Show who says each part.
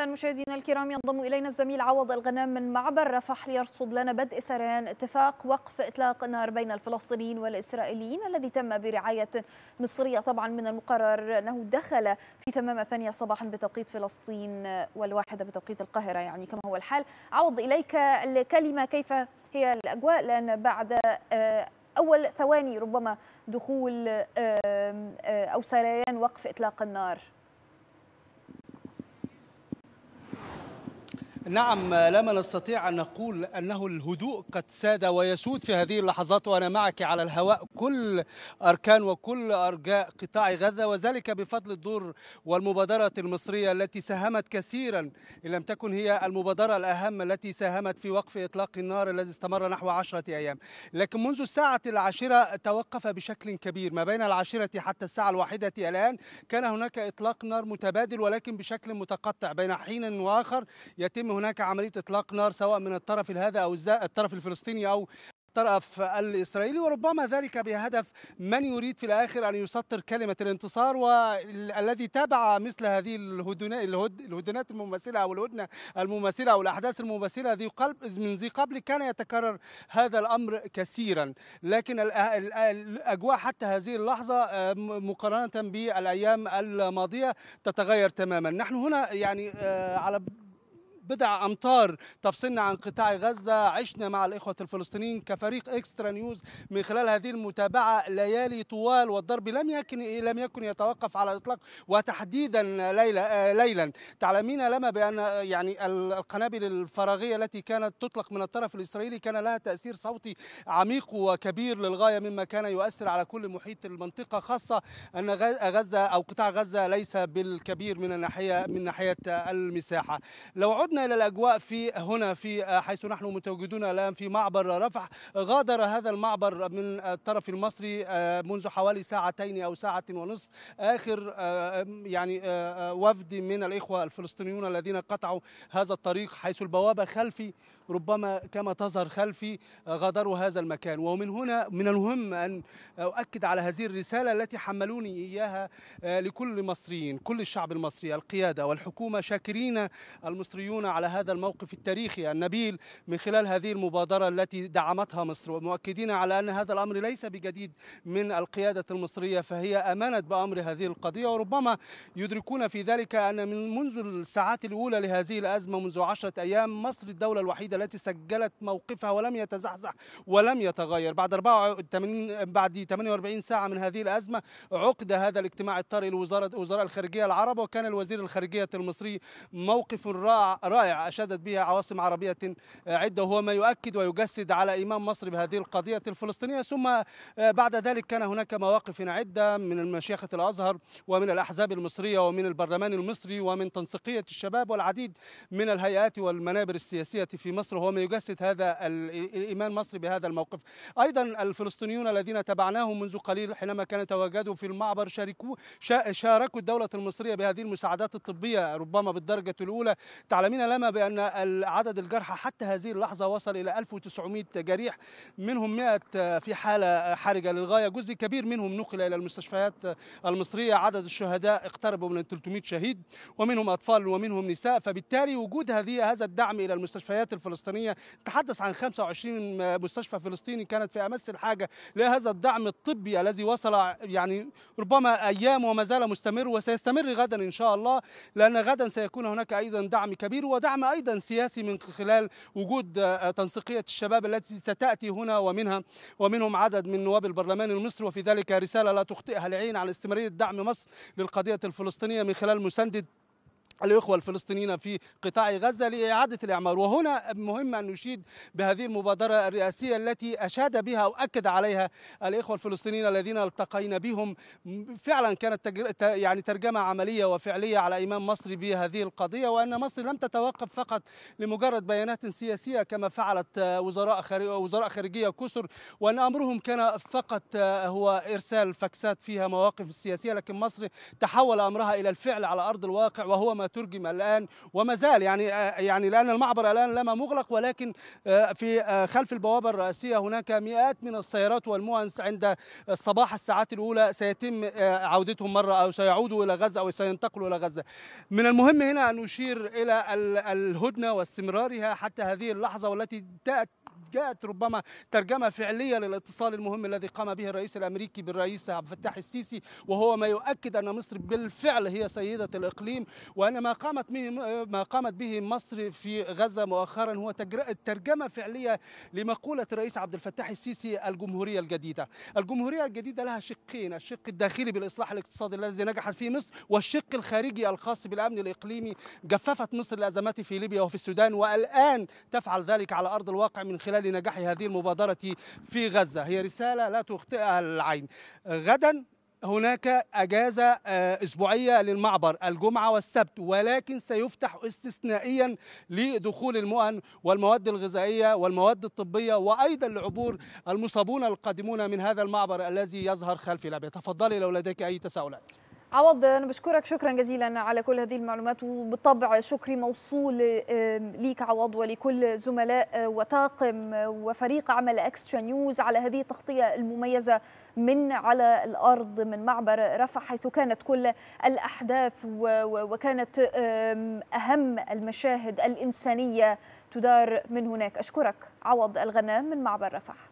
Speaker 1: اهلا مشاهدينا الكرام ينضم الينا الزميل عوض الغنام من معبر رفح ليرصد لنا بدء سريان اتفاق وقف اطلاق النار بين الفلسطينيين والاسرائيليين الذي تم برعايه مصريه طبعا من المقرر انه دخل في تمام الثانيه صباحا بتوقيت فلسطين والواحده بتوقيت القاهره يعني كما هو الحال عوض اليك الكلمه كيف هي الاجواء لان بعد آه، اول ثواني ربما دخول آه، آه، او سريان وقف اطلاق النار
Speaker 2: نعم لا ما نستطيع أن نقول أنه الهدوء قد ساد ويسود في هذه اللحظات وأنا معك على الهواء كل أركان وكل أرجاء قطاع غزة وذلك بفضل الدور والمبادرة المصرية التي ساهمت كثيرا إن لم تكن هي المبادرة الأهم التي ساهمت في وقف إطلاق النار الذي استمر نحو عشرة أيام لكن منذ الساعة العاشرة توقف بشكل كبير ما بين العاشرة حتى الساعة الواحدة الآن كان هناك إطلاق نار متبادل ولكن بشكل متقطع بين حين وآخر يتم هناك عمليه اطلاق نار سواء من الطرف هذا او الطرف الفلسطيني او الطرف الإسرائيلي وربما ذلك بهدف من يريد في الآخر أن يسطر كلمة الانتصار والذي تابع مثل هذه الهدنات المماثلة أو الهدنة المماثلة أو الأحداث المماثلة ذي قلب من ذي قبل كان يتكرر هذا الأمر كثيرا لكن الأجواء حتى هذه اللحظة آه، مقارنة بالأيام الماضية تتغير تماما نحن هنا يعني آه، على بضع أمتار تفصلنا عن قطاع غزة عشنا مع الإخوة الفلسطينيين كفريق إكسترا نيوز من خلال هذه المتابعة ليالي طوال والضرب لم يكن لم يكن يتوقف على الإطلاق وتحديدا ليلا ليلا تعلمين لما بأن يعني القنابل الفراغية التي كانت تطلق من الطرف الإسرائيلي كان لها تأثير صوتي عميق وكبير للغاية مما كان يؤثر على كل محيط المنطقة خاصة أن غزة أو قطاع غزة ليس بالكبير من الناحية من ناحية المساحة لو عدنا إلى الأجواء في هنا في آه، حيث نحن متواجدون الآن في معبر رفح غادر هذا المعبر من الطرف المصري آه، منذ حوالي ساعتين أو ساعة ونصف آخر آه، يعني وفد من الإخوة الفلسطينيون الذين قطعوا هذا الطريق حيث البوابة خلفي ربما كما تظهر خلفي آه، غادروا هذا المكان ومن هنا من المهم أن آه، أؤكد على هذه الرسالة التي حملوني إياها آه، لكل المصريين كل الشعب المصري القيادة والحكومة شاكرين المصريون على هذا الموقف التاريخي النبيل من خلال هذه المبادرة التي دعمتها مصر ومؤكدين على أن هذا الأمر ليس بجديد من القيادة المصرية فهي أمانت بأمر هذه القضية وربما يدركون في ذلك أن من منذ الساعات الأولى لهذه الأزمة منذ عشرة أيام مصر الدولة الوحيدة التي سجلت موقفها ولم يتزحزح ولم يتغير بعد 84 بعد 48 ساعه من هذه الازمه عقد هذا الاجتماع الطارئ لوزاره وزراء الخارجيه العرب وكان الوزير الخارجيه المصري موقف رائع اشادت به عواصم عربيه عده وهو ما يؤكد ويجسد على ايمان مصر بهذه القضيه الفلسطينيه ثم آه، بعد ذلك كان هناك مواقف عده من مشيخه الازهر ومن الاحزاب المصريه ومن البرلمان المصري ومن تنسيقيه الشباب والعديد من الهيئات والمنابر السياسيه في مصر مصر هو ما يجسد هذا الإيمان مصر بهذا الموقف أيضا الفلسطينيون الذين تبعناهم منذ قليل حينما كانوا تواجدوا في المعبر شاركوا شاركوا الدولة المصرية بهذه المساعدات الطبية ربما بالدرجة الأولى تعلمين لما بأن عدد الجرحى حتى هذه اللحظة وصل إلى 1900 جريح منهم 100 في حالة حرجة للغاية جزء كبير منهم نقل إلى المستشفيات المصرية عدد الشهداء اقتربوا من 300 شهيد ومنهم أطفال ومنهم نساء فبالتالي وجود هذه هذا الدعم إلى المستشفيات الفلسطينية الفلسطينيه تحدث عن 25 مستشفى فلسطيني كانت في امس الحاجه لهذا الدعم الطبي الذي وصل يعني ربما ايام وما زال مستمر وسيستمر غدا ان شاء الله لان غدا سيكون هناك ايضا دعم كبير ودعم ايضا سياسي من خلال وجود تنسيقيه الشباب التي ستاتي هنا ومنها ومنهم عدد من نواب البرلمان المصري وفي ذلك رساله لا تخطئها العين على استمراريه دعم مصر للقضيه الفلسطينيه من خلال مساندة الإخوة الفلسطينيين في قطاع غزة لإعادة الإعمار وهنا مهم أن نشيد بهذه المبادرة الرئاسية التي أشاد بها وأكد عليها الإخوة الفلسطينيين الذين التقينا بهم فعلا كانت تجر... يعني ترجمة عملية وفعلية على إمام مصر بهذه القضية وأن مصر لم تتوقف فقط لمجرد بيانات سياسية كما فعلت وزراء, خارج... وزراء خارجية كسر وأن أمرهم كان فقط هو إرسال فاكسات فيها مواقف سياسية لكن مصر تحول أمرها إلى الفعل على أرض الواقع وهو ما ترجم الآن وما زال يعني آه، يعني لأن المعبر الآن لما مغلق ولكن آه، في آه، خلف البوابة الرئيسية هناك مئات من السيارات والمؤنس عند الصباح الساعات الأولى سيتم عودتهم مرة أو سيعودوا إلى غزة أو سينتقلوا إلى غزة من المهم هنا أن نشير إلى الهدنة واستمرارها حتى هذه اللحظة والتي جاءت ربما ترجمة فعلية للاتصال المهم الذي قام به الرئيس الأمريكي بالرئيس عبد الفتاح السيسي وهو ما يؤكد أن مصر بالفعل هي سيدة الإقليم وأن ما قامت به ما قامت به مصر في غزة مؤخرا هو ترجمة فعلية لمقولة الرئيس عبد الفتاح السيسي الجمهورية الجديدة الجمهورية الجديدة لها شقين الشق الداخلي بالإصلاح الاقتصادي الذي نجحت فيه مصر والشق الخارجي الخاص بالأمن الإقليمي جففت مصر الأزمات في ليبيا وفي السودان والآن تفعل ذلك على أرض الواقع من خلال الرسالة لنجاح هذه المبادرة في غزة هي رسالة لا تخطئها العين غدا هناك أجازة آه، أسبوعية للمعبر الجمعة والسبت ولكن سيفتح استثنائيا لدخول المؤن والمواد الغذائية والمواد الطبية وأيضا لعبور المصابون القادمون من هذا المعبر الذي يظهر خلفي لابية تفضلي لو لديك أي تساؤلات
Speaker 1: عوض انا بشكرك شكرا جزيلا على كل هذه المعلومات وبالطبع شكري موصول ليك عوض ولكل زملاء آه، وطاقم آه، وفريق عمل اكسترا نيوز على هذه التغطيه المميزه من على الارض من معبر رفح حيث كانت كل الاحداث وكانت اهم المشاهد الانسانيه تدار من هناك اشكرك عوض الغنام من معبر رفح